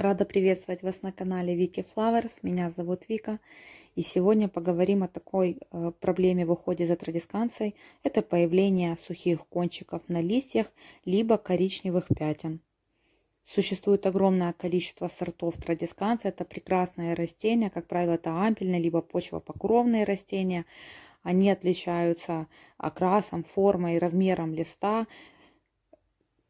Рада приветствовать вас на канале Вики Flowers. Меня зовут Вика. И сегодня поговорим о такой э, проблеме в уходе за традисканцией. Это появление сухих кончиков на листьях, либо коричневых пятен. Существует огромное количество сортов традисканции. Это прекрасные растения. Как правило, это ампельные, либо почвопокровные растения. Они отличаются окрасом, формой, размером листа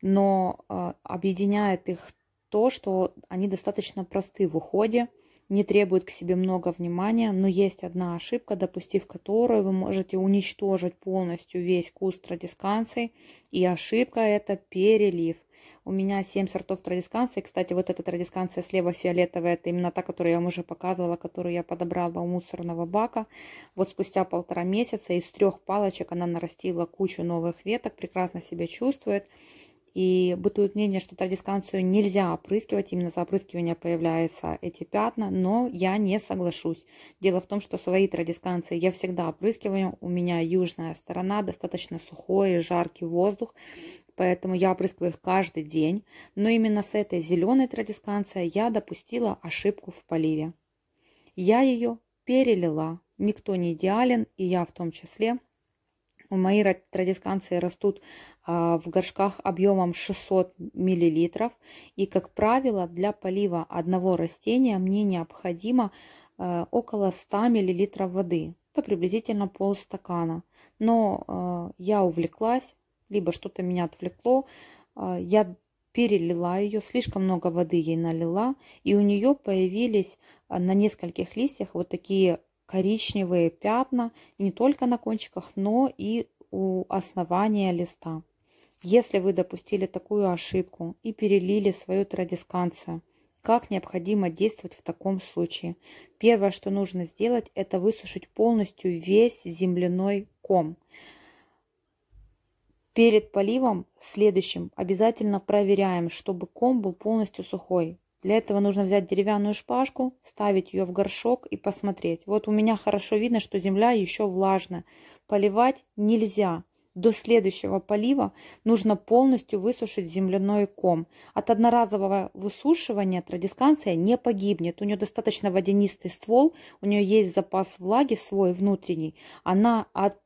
но э, объединяет их то, что они достаточно просты в уходе, не требуют к себе много внимания, но есть одна ошибка, допустив которую вы можете уничтожить полностью весь куст традисканций, и ошибка это перелив. У меня 7 сортов традисканции, кстати, вот эта традисканция слева фиолетовая, это именно та, которую я вам уже показывала, которую я подобрала у мусорного бака. Вот спустя полтора месяца из трех палочек она нарастила кучу новых веток, прекрасно себя чувствует. И бытует мнение, что традисканцию нельзя опрыскивать, именно за опрыскивание появляются эти пятна, но я не соглашусь. Дело в том, что свои традисканции я всегда опрыскиваю, у меня южная сторона, достаточно сухой и жаркий воздух, поэтому я опрыскиваю их каждый день, но именно с этой зеленой традисканцией я допустила ошибку в поливе. Я ее перелила, никто не идеален, и я в том числе – Мои традисканции растут а, в горшках объемом 600 миллилитров, И, как правило, для полива одного растения мне необходимо а, около 100 миллилитров воды. то приблизительно полстакана. Но а, я увлеклась, либо что-то меня отвлекло. Я перелила ее, слишком много воды ей налила, и у нее появились на нескольких листьях вот такие коричневые пятна не только на кончиках, но и у основания листа. Если вы допустили такую ошибку и перелили свою традисканцию, как необходимо действовать в таком случае? Первое, что нужно сделать, это высушить полностью весь земляной ком. Перед поливом следующим обязательно проверяем, чтобы ком был полностью сухой. Для этого нужно взять деревянную шпажку, ставить ее в горшок и посмотреть. Вот у меня хорошо видно, что земля еще влажная. Поливать нельзя. До следующего полива нужно полностью высушить земляной ком. От одноразового высушивания традисканция не погибнет. У нее достаточно водянистый ствол, у нее есть запас влаги свой внутренний. Она от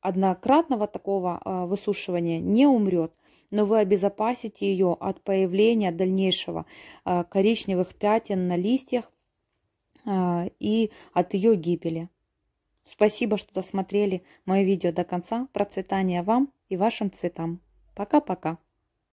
однократного такого а, высушивания не умрет но вы обезопасите ее от появления дальнейшего а, коричневых пятен на листьях а, и от ее гибели. Спасибо, что досмотрели мое видео до конца. Процветания вам и вашим цветам. Пока-пока.